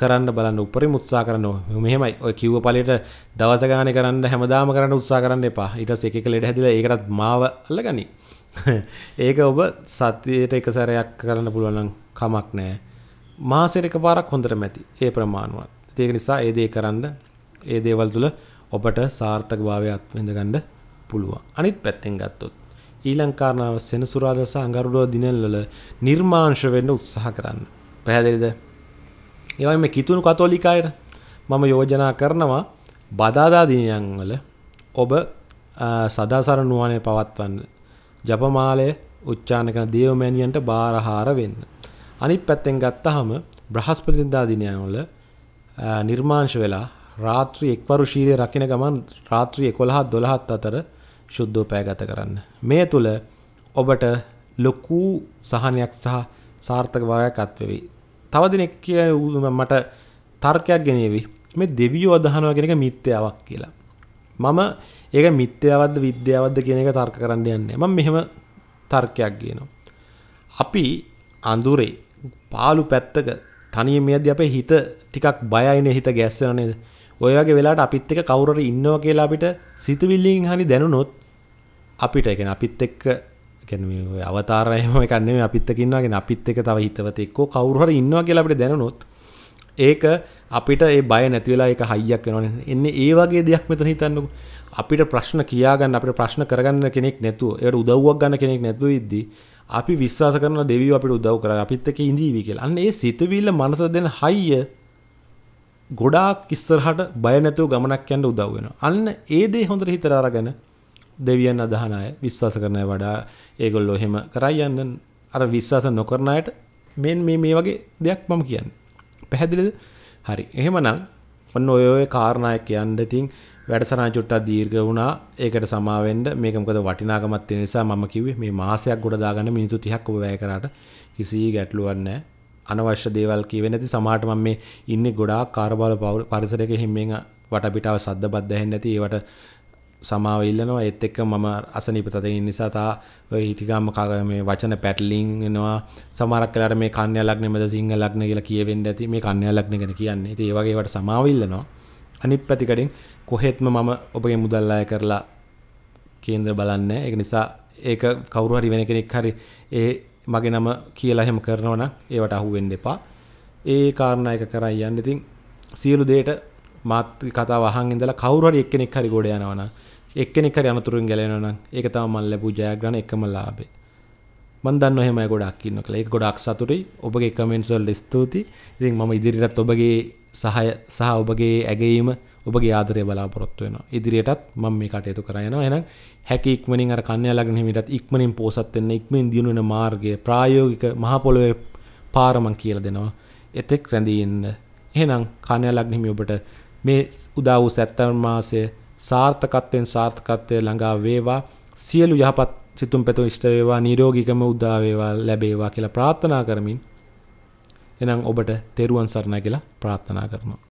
කරන්න බලන්න උපරිම උත්සාහ කරන්න මෙහෙමයි ඔය කිව්ව ඵලයට දවස ගානේ කරන්න හැමදාම කරන්න උත්සාහ කරන්න එපා. ඊට පස්සේ එක එක ලෙඩ හැදිලා ඒකටත් මාව අල්ලගනි. ඒක ඔබ සතියේට එක සැරයක් කරන්න පුළුවන් නම් කමක් නැහැ. මාසෙක පාරක් හොඳට මැති ඒ ප්‍රමාණවත් ඒක නිසා ඒ දේ කරන්න ඒ දේවල් තුළ ඔබට සාර්ථකභාවය අත්විඳගන්න පුළුවන් අනිත් පැත්තෙන් ගත්තොත් ඊලංකාරණාව සෙනසුරාදා සහ අඟහරුවාදා දිනවල නිර්මාංශ වෙන්න උත්සාහ කරන්න පැහැදිලිද ඒ වගේම කිතුණු කතෝලික අයට මම යෝජනා කරනවා බදාදා දිනයන් වල ඔබ සදාසර නුවණේ පවත්වන්න ජපමාලය උච්චාරණ කරන දේවමෑණියන්ට බාරහාර වෙන්න අනිත් පැත්තෙන් ගත්තහම බ්‍රහස්පතින්දා දිනයන්වල නිර්මාංශ වෙලා රාත්‍රී එක්වරු ශීලයේ රකින්න ගමන් රාත්‍රී 11 12 අතර සුද්ධෝ පය ගත කරන්න. මේ තුල ඔබට ලොකු සහනයක් සහ සාර්ථක භාවයක් අත්වෙවි. තව දිනෙක මට තර්කයක් ගෙනියවි. මේ දෙවියෝ අදහනවා කියන එක මිත්‍යාවක් කියලා. මම ඒක මිත්‍යාවද්ද විද්‍යාවද්ද කියන එක තර්ක කරන්න යන්නේ. මම මෙහෙම තර්කයක් ගේනවා. අපි අඳුරේ පාලු පැත්තක තනිය මේද අපේ හිත ටිකක් බයයින හිත ගැස්සෙන නේද ඔය වගේ වෙලාට අපිත් එක කවුරර ඉන්නව කියලා අපිට සිතුවිල්ලින් හනි දැනුනොත් අපිට එකෙන අපිත් එක්ක අවතාරයම එකන්නේ අපිත් එකකින්නගෙන අපිත් එක තව හිතවත එක්කෝ කවුරහර ඉන්නවා කියලා අපිට දැනුනොත් ඒක අපිට ඒ බය නැතිවෙලා එක හයියක් වෙනවන එන්නේ ඒ වගේ දෙයක් මෙතන හිතන්නක අපිට ප්‍රශ්න කියාගන්න අපට ප්‍රශ්න කරගන්න කෙනෙක් නැතුව ඒයට උදව්වක් ගන්න කෙනෙක් නැතුව ඉද්දී අපි විශ්වාස කරන දෙවියෝ අපිට උදව් කරා අපිත් එක්ක ඉඳීවි කියලා. අන්න ඒ සිතවිල්ල මනස දෙන හයිය ගොඩාක් ඉස්සරහට බය නැතුව ගමනක් යන්න උදව් වෙනවා. අන්න ඒ දේ හොඳට හිතට අරගෙන දෙවියන් අදහන අය විශ්වාස කරන අය වඩා ඒගොල්ලෝ එහෙම කරයි යන්න අර විශ්වාස නොකරන අයට මෙන් මේ මේ වගේ දෙයක් මම කියන්නේ. පැහැදිලිද? හරි. එහෙමනම් ඔන්න ඔය ඔය කාරණායක් කියන්න ඉතින් වැඩසනා චුට්ටක් දීර්ඝ වුණා ඒකට සමාවෙන්ඩ මේක මොකද වටිනාකමත් තියෙන නිසා මම කිව්වේ මේ මාසයක් ගොඩ දාගන්න මිනිත්තු 30ක් ඔබ වැය කරාට කිසි ගැටලුවක් නැහැ අනවශ්‍ය දේවල් කියවේ නැති සමහරට මම මේ ඉන්නේ ගොඩාක් කාර්බාල පරිසරයක හිම්මෙන් වටපිටාව සද්ද බද්ද ඇහෙන්නේ නැති ඒවට සමාව ඉල්ලනවා ඒත් එක්ක මම අසනීප තදින් නිසා තා ඔය ටිකක්ම මේ වචන පැටලින් එනවා සමහරක් වෙලාවට මේ කන්‍යා ලග්නෙ මැද සිංහ ලග්න කියලා කියවෙන්න ඇති මේ කන්‍යා ලග්න ගැන කියන්නේ ඉතින් ඒ වගේ ඒවට සමාව ඉල්ලනවා අනිත් පැතිකඩින් කොහෙත්ම මම ඔබගේ මුදල් අය කරලා කේන්ද්‍ර බලන්න ඒක නිසා ඒක කවුරු හරි වෙන කෙනෙක් හරි ඒ මගේ නම කියලා එහෙම කරනවා නම් ඒවට අහු වෙන්න එපා. ඒ කාරණා එක කරන් යන්න. ඉතින් සියලු දෙයට මාත් කතාව අහන් ඉඳලා කවුරු හරි එක්කෙනෙක් හරි ගොඩ යනවා නම් එක්කෙනෙක් හරි අනතුරුෙන් ගැලවෙනවා නම් ඒක තමයි මම ලැබූ ජයග්‍රහණ එකම ලාභය. මන් දන්න එහෙමයි ගොඩක් ඉන්න කියලා. ඒක ගොඩක් සතුටුයි. ඔබගේ කමෙන්ට්ස් වලට ස්තුතියි. ඉතින් මම ඉදිරියටත් ඔබගේ සහය සහ ඔබගේ ඇගේීම ඔබගේ ආදරය බලාපොරොත්වවෙන ඉදිරියටත් මම මේ කටයුතු කරයන එන හැකි ඉක්මනින් අර කන්‍යලගෙන හිමිටත් ඉක්මනින් පෝසත්වෙන්න ඉක්මෙන් දියුණුවන මාර්ගය ප්‍රායෝගික මහපොළොවේ පාරමං කියල දෙනවා එතෙක් රැඳීන්න එහෙනම් කණයලක්නිමි ඔබට මේ උදා වූ සැත්තන් මාසය සාර්ථකත්වයෙන් සාර්ථකත්වය ළඟා වේවා සියලු යහපත් සිතුම් පැතු ෂ්ටවේවා නිරෝගිකම උදාවේවා ලැබේවා කියලා ප්‍රාර්ථනා කරමින් එනම් ඔබට තෙරුවන් සරණ කියලා ප්‍රාර්ථනා කරනවා